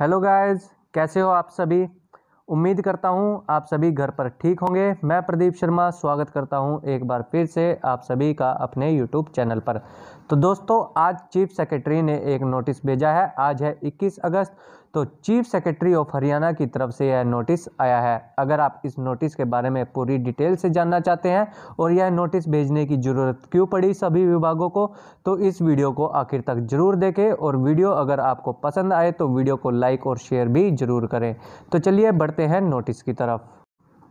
hello guys कैसे हो आप सभी उम्मीद करता हूं आप सभी घर पर ठीक होंगे मैं प्रदीप शर्मा स्वागत करता हूं एक बार फिर से आप सभी का अपने यूट्यूब चैनल पर तो दोस्तों आज चीफ सेक्रेटरी ने एक नोटिस भेजा है आज है 21 अगस्त तो चीफ सेक्रेटरी ऑफ हरियाणा की तरफ से यह नोटिस आया है अगर आप इस नोटिस के बारे में पूरी डिटेल से जानना चाहते हैं और यह नोटिस भेजने की ज़रूरत क्यों पड़ी सभी विभागों को तो इस वीडियो को आखिर तक ज़रूर देखें और वीडियो अगर आपको पसंद आए तो वीडियो को लाइक और शेयर भी ज़रूर करें तो चलिए बढ़ते हैं नोटिस की तरफ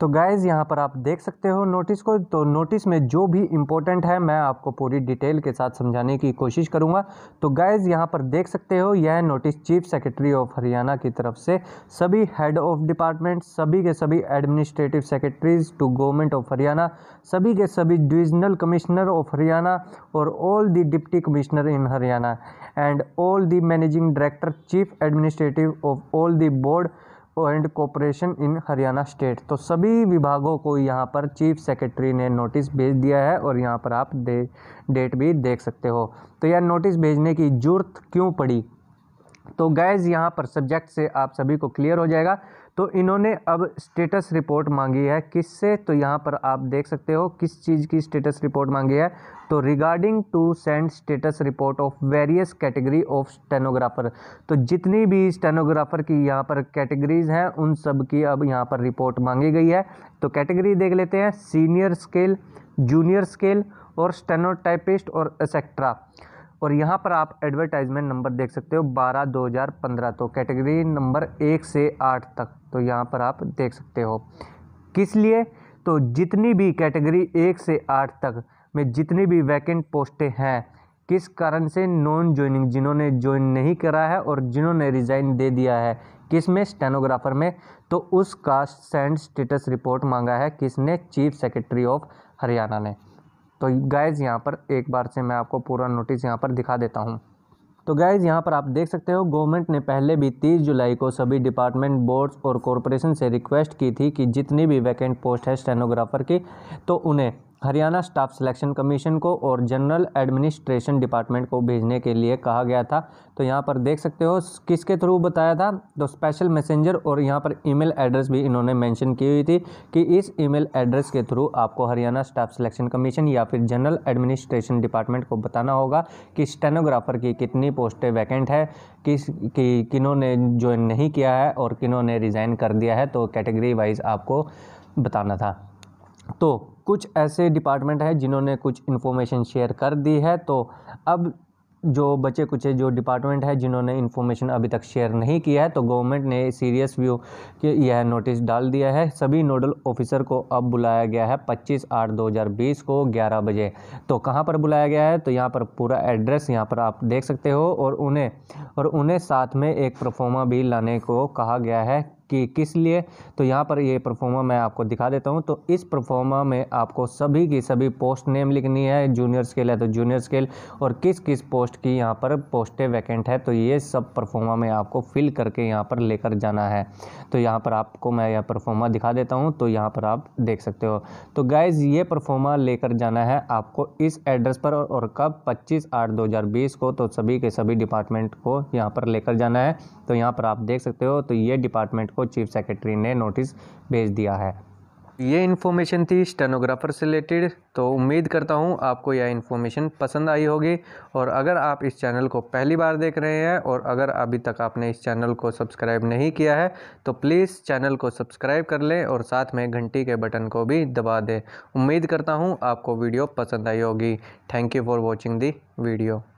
तो गाइज़ यहाँ पर आप देख सकते हो नोटिस को तो नोटिस में जो भी इम्पोर्टेंट है मैं आपको पूरी डिटेल के साथ समझाने की कोशिश करूँगा तो गाइज़ यहाँ पर देख सकते हो यह notice chief secretary of Haryana की तरफ से सभी हेड ऑफ डिपार्टमेंट सभी के सभी administrative secretaries to government of Haryana सभी के सभी डिविजनल कमिश्नर ऑफ हरियाणा और all the deputy commissioner in Haryana and all the managing director chief administrative of all the board and corporation in Haryana state तो सभी विभागों को यहाँ पर चीफ सेक्रेटरी ने नोटिस भेज दिया है और यहाँ पर आप दे डेट भी देख सकते हो तो यह नोटिस भेजने की ज़रूरत क्यों पड़ी तो गैज़ यहाँ पर सब्जेक्ट से आप सभी को क्लियर हो जाएगा तो इन्होंने अब स्टेटस रिपोर्ट मांगी है किससे तो यहाँ पर आप देख सकते हो किस चीज़ की स्टेटस रिपोर्ट मांगी है तो regarding to send status report of various category of stenographer तो जितनी भी स्टेनोग्राफर की यहाँ पर कैटेगरीज हैं उन सब की अब यहाँ पर रिपोर्ट मांगी गई है तो कैटेगरी देख लेते हैं सीनियर स्केल जूनियर स्केल और स्टेनोटाइपिस्ट और एसेट्रा और यहाँ पर आप एडवर्टाइजमेंट नंबर देख सकते हो बारह दो हज़ार पंद्रह तो कैटेगरी नंबर एक से आठ तक तो यहाँ पर आप देख सकते हो किस लिए तो जितनी भी कैटेगरी एक से आठ तक में जितनी भी वैकेंट पोस्टें हैं किस कारण से नॉन ज्वाइनिंग जिन्होंने ज्वाइन नहीं करा है और जिन्होंने रिज़ाइन दे दिया है किस में स्टेनोग्राफर में तो उसका सेंड स्टेटस रिपोर्ट मांगा है किसने चीफ सेक्रेटरी ऑफ हरियाणा ने तो गैज़ यहाँ पर एक बार से मैं आपको पूरा नोटिस यहाँ पर दिखा देता हूँ तो गैज़ यहाँ पर आप देख सकते हो गवर्नमेंट ने पहले भी 30 जुलाई को सभी डिपार्टमेंट बोर्ड्स और कॉरपोरेशन से रिक्वेस्ट की थी कि जितनी भी वैकेंट पोस्ट है स्टेनोग्राफर की तो उन्हें हरियाणा स्टाफ सिलेक्शन कमीशन को और जनरल एडमिनिस्ट्रेशन डिपार्टमेंट को भेजने के लिए कहा गया था तो यहाँ पर देख सकते हो किसके थ्रू बताया था तो स्पेशल मैसेंजर और यहाँ पर ईमेल एड्रेस भी इन्होंने मेंशन की हुई थी कि इस ईमेल एड्रेस के थ्रू आपको हरियाणा स्टाफ सिलेक्शन कमीशन या फिर जनरल एडमिनिस्ट्रेशन डिपार्टमेंट को बताना होगा कि स्टेनोग्राफर की कितनी पोस्टें वैकेंट है किस कि किन्ों ने ज्वाइन नहीं किया है और किन्ों ने रिज़ाइन कर दिया है तो कैटेगरी वाइज आपको बताना था तो कुछ ऐसे डिपार्टमेंट हैं जिन्होंने कुछ इन्फॉर्मेशन शेयर कर दी है तो अब जो बचे कुछ जो डिपार्टमेंट है जिन्होंने इन्फॉर्मेशन अभी तक शेयर नहीं किया है तो गवर्नमेंट ने सीरियस व्यू के यह नोटिस डाल दिया है सभी नोडल ऑफिसर को अब बुलाया गया है 25 आठ 2020 को 11 बजे तो कहाँ पर बुलाया गया है तो यहाँ पर पूरा एड्रेस यहाँ पर आप देख सकते हो और उन्हें और उन्हें साथ में एक परफॉर्मा भी लाने को कहा गया है कि किस लिए तो यहाँ पर ये परफॉर्मा मैं आपको दिखा देता हूँ तो इस परफॉर्मा में आपको सभी की सभी पोस्ट नेम लिखनी है जूनियर स्केल है तो जूनियर स्केल और किस किस पोस्ट की यहाँ पर पोस्टें वैकेंट है तो ये सब परफॉर्मा में आपको फिल करके यहाँ पर लेकर जाना है तो यहाँ पर आपको मैं यह परफॉर्मा दिखा देता हूँ तो यहाँ पर आप देख सकते हो तो गाइज़ ये परफॉर्मा लेकर जाना है आपको इस एड्रेस पर और कब पच्चीस आठ दो हज़ार बीस को तो सभी के सभी डिपार्टमेंट को यहाँ पर लेकर जाना है तो यहाँ पर आप देख सकते हो तो ये डिपार्टमेंट को चीफ सेक्रेटरी ने नोटिस भेज दिया है ये इन्फॉर्मेशन थी स्टेनोग्राफर से रिलेटेड तो उम्मीद करता हूँ आपको यह इन्फॉर्मेशन पसंद आई होगी और अगर आप इस चैनल को पहली बार देख रहे हैं और अगर अभी तक आपने इस चैनल को सब्सक्राइब नहीं किया है तो प्लीज़ चैनल को सब्सक्राइब कर लें और साथ में घंटी के बटन को भी दबा दें उम्मीद करता हूँ आपको वीडियो पसंद आई होगी thank you for watching the video